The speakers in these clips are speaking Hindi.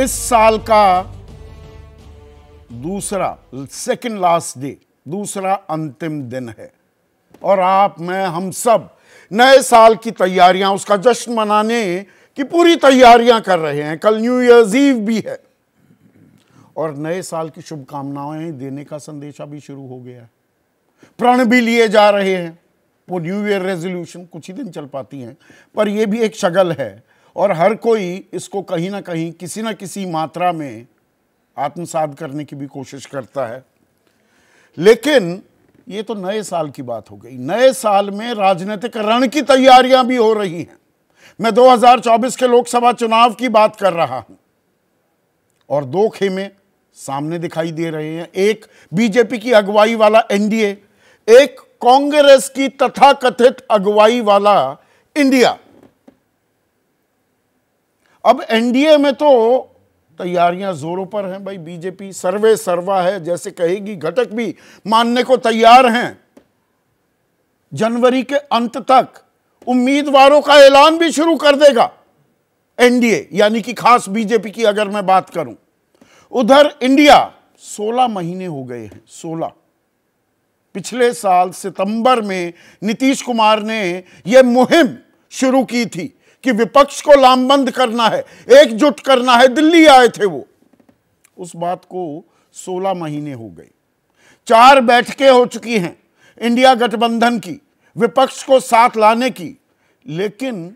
इस साल का दूसरा सेकंड लास्ट डे दूसरा अंतिम दिन है और आप मैं हम सब नए साल की तैयारियां उसका जश्न मनाने की पूरी तैयारियां कर रहे हैं कल न्यू ईयर्स ईव भी है और नए साल की शुभकामनाएं देने का संदेशा भी शुरू हो गया है प्रण भी लिए जा रहे हैं वो न्यू ईयर रेजोल्यूशन कुछ ही दिन चल पाती हैं पर यह भी एक शगल है और हर कोई इसको कहीं ना कहीं किसी ना किसी मात्रा में आत्मसात करने की भी कोशिश करता है लेकिन ये तो नए साल की बात हो गई नए साल में राजनीतिक रण की तैयारियां भी हो रही हैं मैं 2024 के लोकसभा चुनाव की बात कर रहा हूं और दो खेमे सामने दिखाई दे रहे हैं एक बीजेपी की अगुवाई वाला एनडीए एक कांग्रेस की तथाकथित अगुवाई वाला इंडिया अब एनडीए में तो तैयारियां जोरों पर हैं भाई बीजेपी सर्वे सर्वा है जैसे कहेगी घटक भी मानने को तैयार हैं जनवरी के अंत तक उम्मीदवारों का ऐलान भी शुरू कर देगा एनडीए यानी कि खास बीजेपी की अगर मैं बात करूं उधर इंडिया 16 महीने हो गए हैं 16 पिछले साल सितंबर में नीतीश कुमार ने यह मुहिम शुरू की थी कि विपक्ष को लामबंद करना है एकजुट करना है दिल्ली आए थे वो उस बात को 16 महीने हो गए चार बैठकें हो चुकी हैं इंडिया गठबंधन की विपक्ष को साथ लाने की लेकिन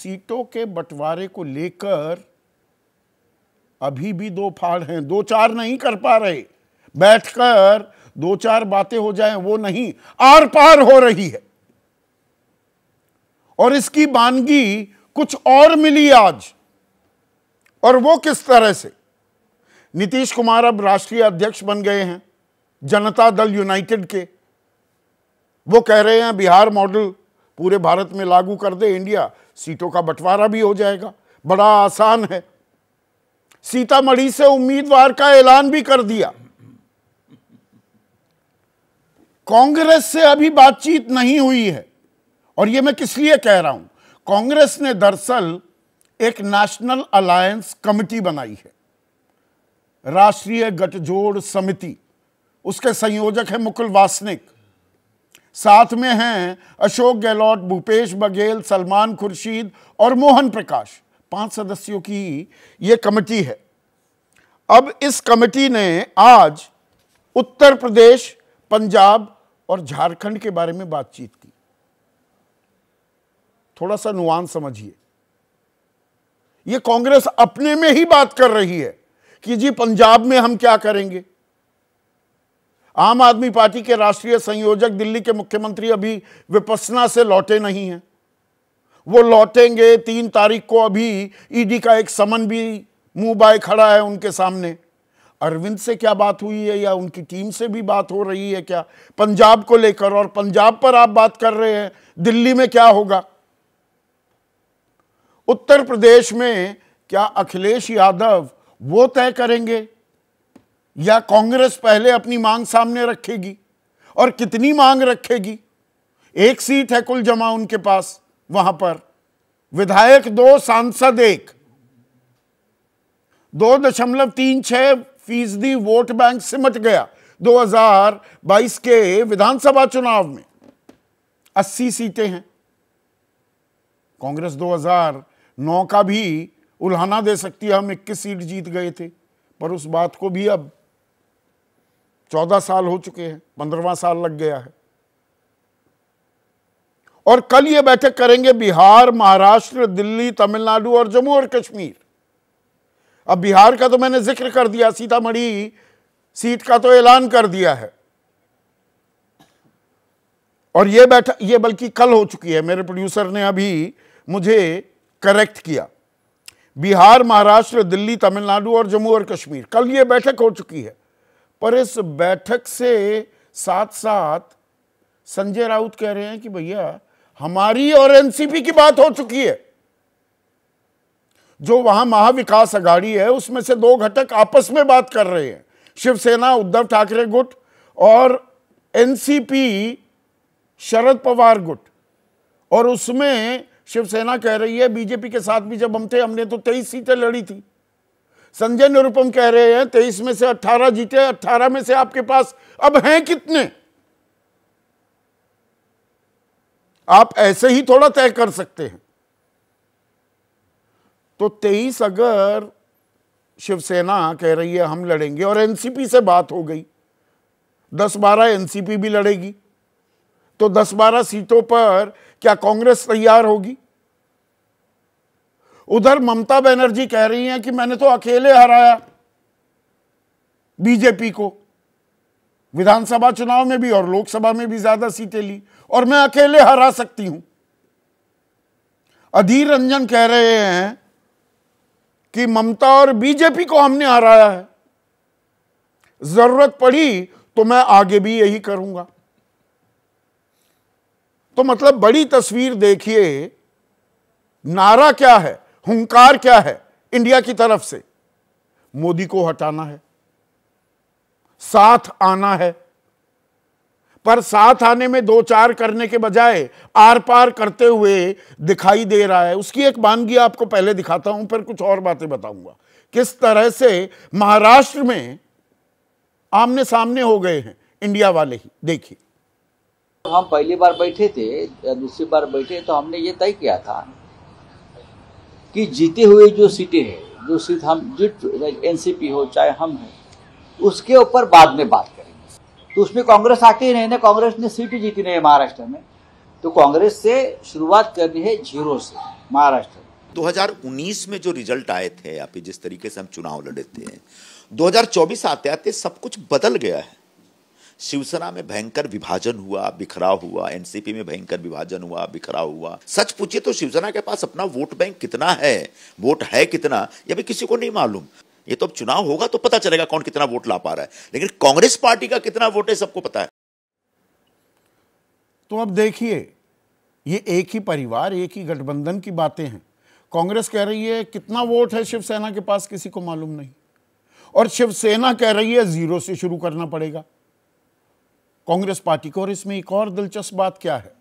सीटों के बंटवारे को लेकर अभी भी दो फाड़ हैं दो चार नहीं कर पा रहे बैठकर दो चार बातें हो जाएं वो नहीं आर पार हो रही है और इसकी बानगी कुछ और मिली आज और वो किस तरह से नीतीश कुमार अब राष्ट्रीय अध्यक्ष बन गए हैं जनता दल यूनाइटेड के वो कह रहे हैं बिहार मॉडल पूरे भारत में लागू कर दे इंडिया सीटों का बंटवारा भी हो जाएगा बड़ा आसान है सीतामढ़ी से उम्मीदवार का ऐलान भी कर दिया कांग्रेस से अभी बातचीत नहीं हुई है और यह मैं किस लिए कह रहा हूं कांग्रेस ने दरअसल एक नेशनल अलायंस कमिटी बनाई है राष्ट्रीय गठजोड़ समिति उसके संयोजक है मुकुल वासनिक साथ में हैं अशोक गहलोत भूपेश बघेल सलमान खुर्शीद और मोहन प्रकाश पांच सदस्यों की ये कमेटी है अब इस कमेटी ने आज उत्तर प्रदेश पंजाब और झारखंड के बारे में बातचीत की थोड़ा सा नुआन समझिए ये कांग्रेस अपने में ही बात कर रही है कि जी पंजाब में हम क्या करेंगे आम आदमी पार्टी के राष्ट्रीय संयोजक दिल्ली के मुख्यमंत्री अभी विपसना से लौटे नहीं हैं वो लौटेंगे तीन तारीख को अभी ईडी e का एक समन भी मुंह बाय खड़ा है उनके सामने अरविंद से क्या बात हुई है या उनकी टीम से भी बात हो रही है क्या पंजाब को लेकर और पंजाब पर आप बात कर रहे हैं दिल्ली में क्या होगा उत्तर प्रदेश में क्या अखिलेश यादव वो तय करेंगे या कांग्रेस पहले अपनी मांग सामने रखेगी और कितनी मांग रखेगी एक सीट है कुल जमा उनके पास वहां पर विधायक दो सांसद एक दो दशमलव तीन छह फीसदी वोट बैंक सिमट गया 2022 के विधानसभा चुनाव में 80 सीटें हैं कांग्रेस नौका भी उल्हाना दे सकती है हम इक्कीस सीट जीत गए थे पर उस बात को भी अब चौदह साल हो चुके हैं पंद्रवा साल लग गया है और कल ये बैठक करेंगे बिहार महाराष्ट्र दिल्ली तमिलनाडु और जम्मू और कश्मीर अब बिहार का तो मैंने जिक्र कर दिया सीतामढ़ी सीट का तो ऐलान कर दिया है और ये बैठक ये बल्कि कल हो चुकी है मेरे प्रोड्यूसर ने अभी मुझे करेक्ट किया बिहार महाराष्ट्र दिल्ली तमिलनाडु और जम्मू और कश्मीर कल ये बैठक हो चुकी है पर इस बैठक से साथ साथ संजय राउत कह रहे हैं कि भैया हमारी और एनसीपी की बात हो चुकी है जो वहां महाविकास अघाड़ी है उसमें से दो घटक आपस में बात कर रहे हैं शिवसेना उद्धव ठाकरे गुट और एनसीपी शरद पवार गुट और उसमें शिवसेना कह रही है बीजेपी के साथ भी जब हम थे हमने तो तेईस सीटें लड़ी थी संजय निरुपम कह रहे हैं तेईस में से अट्ठारह जीते अट्ठारह में से आपके पास अब हैं कितने आप ऐसे ही थोड़ा तय कर सकते हैं तो तेईस अगर शिवसेना कह रही है हम लड़ेंगे और एनसीपी से बात हो गई दस बारह एनसीपी भी लड़ेगी तो 10-12 सीटों पर क्या कांग्रेस तैयार होगी उधर ममता बनर्जी कह रही हैं कि मैंने तो अकेले हराया बीजेपी को विधानसभा चुनाव में भी और लोकसभा में भी ज्यादा सीटें ली और मैं अकेले हरा सकती हूं अधीर रंजन कह रहे हैं कि ममता और बीजेपी को हमने हराया है जरूरत पड़ी तो मैं आगे भी यही करूंगा तो मतलब बड़ी तस्वीर देखिए नारा क्या है हुंकार क्या है इंडिया की तरफ से मोदी को हटाना है साथ आना है पर साथ आने में दो चार करने के बजाय आर पार करते हुए दिखाई दे रहा है उसकी एक वानगी आपको पहले दिखाता हूं पर कुछ और बातें बताऊंगा किस तरह से महाराष्ट्र में आमने सामने हो गए हैं इंडिया वाले ही देखिए जब हम पहली बार बैठे थे या दूसरी बार बैठे तो हमने ये तय किया था कि जीते हुए जो सीटें हैं जो सीट हम जीत एनसीपी हो चाहे हम हैं उसके ऊपर बाद में बात करेंगे तो उसमें कांग्रेस आके ही नहीं ना कांग्रेस ने सीटें जीती नहीं है महाराष्ट्र में तो कांग्रेस से शुरुआत करनी है जीरो से महाराष्ट्र 2019 में जो रिजल्ट आए थे या फिर जिस तरीके से हम चुनाव लड़े थे 2024 आते आते सब कुछ बदल गया है शिवसेना में भयंकर विभाजन हुआ बिखरा हुआ एनसीपी में भयंकर विभाजन हुआ बिखरा हुआ सच पूछिए तो शिवसेना के पास अपना वोट बैंक कितना है वोट है कितना यह भी किसी को नहीं मालूम ये तो अब चुनाव होगा तो पता चलेगा कौन कितना वोट ला पा रहा है लेकिन कांग्रेस पार्टी का कितना वोट है सबको पता है तो अब देखिए ये एक ही परिवार एक ही गठबंधन की बातें हैं कांग्रेस कह रही है कितना वोट है शिवसेना के पास किसी को मालूम नहीं और शिवसेना कह रही है जीरो से शुरू करना पड़ेगा कांग्रेस पार्टी को और इसमें एक और दिलचस्प बात क्या है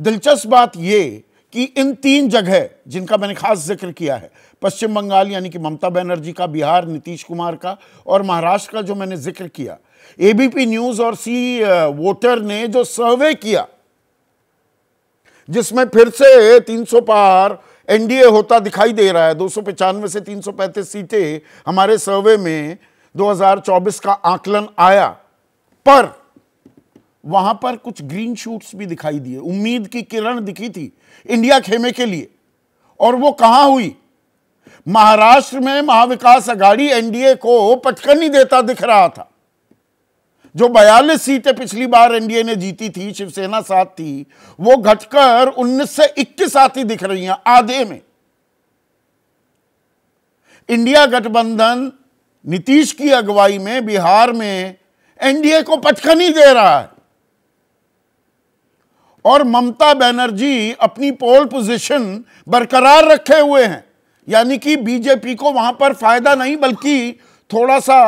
दिलचस्प बात यह कि इन तीन जगह जिनका मैंने खास जिक्र किया है पश्चिम बंगाल यानी कि ममता बनर्जी का बिहार नीतीश कुमार का और महाराष्ट्र का जो मैंने जिक्र किया एबीपी न्यूज और सी वोटर ने जो सर्वे किया जिसमें फिर से 300 पार एनडीए होता दिखाई दे रहा है दो से तीन सीटें हमारे सर्वे में 2024 का आकलन आया पर वहां पर कुछ ग्रीन शूट्स भी दिखाई दिए उम्मीद की किरण दिखी थी इंडिया खेमे के लिए और वो कहां हुई महाराष्ट्र में महाविकास अघाड़ी एनडीए को पटकनी देता दिख रहा था जो 42 सीटें पिछली बार एनडीए ने जीती थी शिवसेना साथ थी वो घटकर 19 से 21 आती दिख रही हैं आधे में इंडिया गठबंधन नीतीश की अगुवाई में बिहार में एनडीए को पटकनी दे रहा है और ममता बनर्जी अपनी पोल पोजीशन बरकरार रखे हुए हैं यानी कि बीजेपी को वहां पर फायदा नहीं बल्कि थोड़ा सा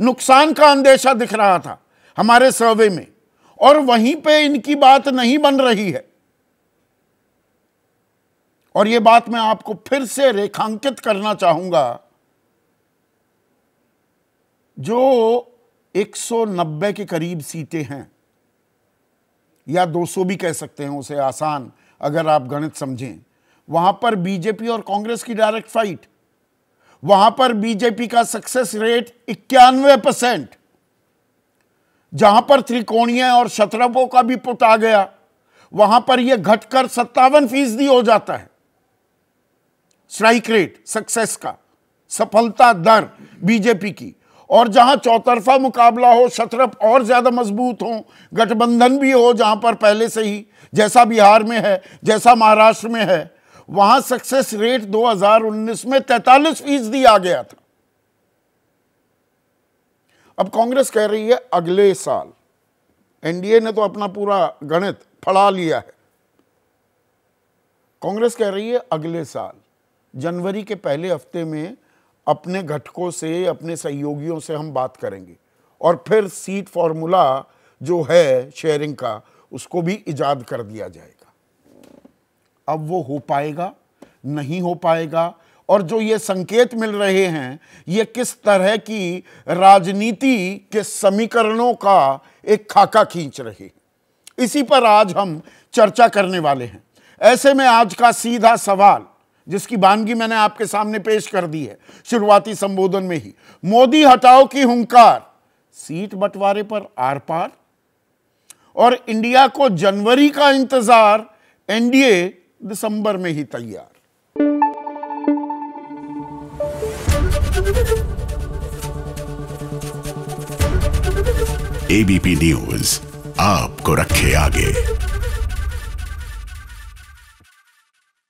नुकसान का अंदेशा दिख रहा था हमारे सर्वे में और वहीं पे इनकी बात नहीं बन रही है और ये बात मैं आपको फिर से रेखांकित करना चाहूंगा जो 190 के करीब सीटें हैं या 200 भी कह सकते हैं उसे आसान अगर आप गणित समझें वहां पर बीजेपी और कांग्रेस की डायरेक्ट फाइट वहां पर बीजेपी का सक्सेस रेट इक्यानवे परसेंट जहां पर त्रिकोणीय और शत्रपों का भी पुट आ गया वहां पर यह घटकर सत्तावन फीसदी हो जाता है स्ट्राइक रेट सक्सेस का सफलता दर बीजेपी की और जहां चौतरफा मुकाबला हो शतरफ और ज़्यादा मजबूत हो गठबंधन भी हो जहां पर पहले से ही जैसा बिहार में है जैसा महाराष्ट्र में है वहां सक्सेस रेट 2019 में 43 फीसदी आ गया था अब कांग्रेस कह रही है अगले साल एनडीए ने तो अपना पूरा गणित फड़ा लिया है कांग्रेस कह रही है अगले साल जनवरी के पहले हफ्ते में अपने घटकों से अपने सहयोगियों से हम बात करेंगे और फिर सीट फॉर्मूला जो है शेयरिंग का उसको भी इजाद कर दिया जाएगा अब वो हो पाएगा नहीं हो पाएगा और जो ये संकेत मिल रहे हैं ये किस तरह की राजनीति के समीकरणों का एक खाका खींच रहे इसी पर आज हम चर्चा करने वाले हैं ऐसे में आज का सीधा सवाल जिसकी बानगी मैंने आपके सामने पेश कर दी है शुरुआती संबोधन में ही मोदी हटाओ की हुंकार सीट बंटवारे पर आर पार और इंडिया को जनवरी का इंतजार एनडीए दिसंबर में ही तैयार एबीपी न्यूज आपको रखे आगे